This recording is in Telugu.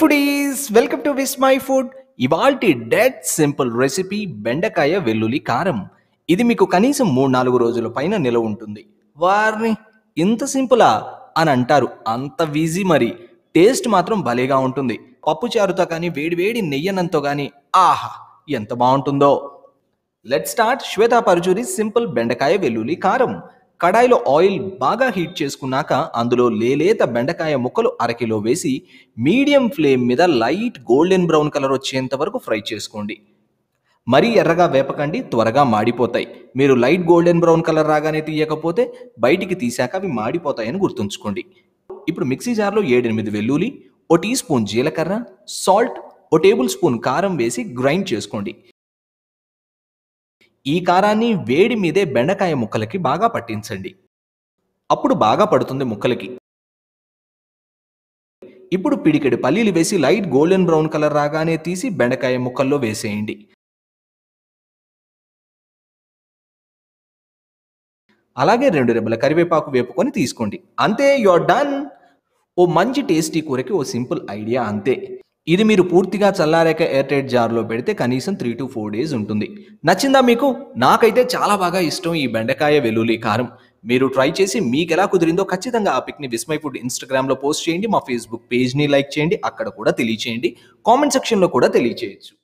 foodies welcome to Vismai Food ఇవాల్టి డెడ్ సింపుల్ రెసిపీ బెండకాయ వెల్లుల్లి కారం ఇది మీకు కనీసం మూడు నాలుగు రోజుల పైన నిలవ ఉంటుంది వారిని ఇంత సింపులా అని అంటారు అంత ఈజీ మరి టేస్ట్ మాత్రం భలేగా ఉంటుంది పప్పు చారుతో కానీ వేడివేడి నెయ్యనంతో కానీ ఆహా ఎంత బాగుంటుందో let start Shweta Paruchuri simple బెండకాయ వెల్లుల్లి కారం కడాయిలో ఆయిల్ బాగా హీట్ చేసుకున్నాక అందులో లేలేత బెండకాయ ముక్కలు అరకిలో వేసి మీడియం ఫ్లేమ్ మీద లైట్ గోల్డెన్ బ్రౌన్ కలర్ వచ్చేంత వరకు ఫ్రై చేసుకోండి మరీ ఎర్రగా వేపకండి త్వరగా మాడిపోతాయి మీరు లైట్ గోల్డెన్ బ్రౌన్ కలర్ రాగానే తీయకపోతే బయటికి తీశాక అవి మాడిపోతాయని గుర్తుంచుకోండి ఇప్పుడు మిక్సీ జార్లో ఏడెనిమిది వెల్లుల్లి ఓ టీ స్పూన్ జీలకర్ర సాల్ట్ ఓ టేబుల్ స్పూన్ కారం వేసి గ్రైండ్ చేసుకోండి ఈ కారాన్ని వేడి మీదే బెండకాయ ముక్కలకి బాగా పట్టించండి అప్పుడు బాగా పడుతుంది ముక్కలకి ఇప్పుడు పిడికెడు పల్లీలు వేసి లైట్ గోల్డెన్ బ్రౌన్ కలర్ రాగానే తీసి బెండకాయ ముక్కల్లో వేసేయండి అలాగే రెండు రెబ్బల కరివేపాకు వేపుకొని తీసుకోండి అంతే యువర్ డన్ ఓ మంచి టేస్టీ కూరకి ఓ సింపుల్ ఐడియా అంతే ఇది మీరు పూర్తిగా చల్లారేక ఎయిర్టైట్ జార్లో పెడితే కనీసం త్రీ టు ఫోర్ డేస్ ఉంటుంది నచ్చిందా మీకు నాకైతే చాలా బాగా ఇష్టం ఈ బెండకాయ వెల్లుల్లి కారం మీరు ట్రై చేసి మీకు ఎలా కుదిరిందో ఖచ్చితంగా ఆ పిక్ని విస్మై ఫుడ్ ఇన్స్టాగ్రామ్లో పోస్ట్ చేయండి మా ఫేస్బుక్ పేజ్ని లైక్ చేయండి అక్కడ కూడా తెలియచేయండి కామెంట్ సెక్షన్లో కూడా తెలియచేయచ్చు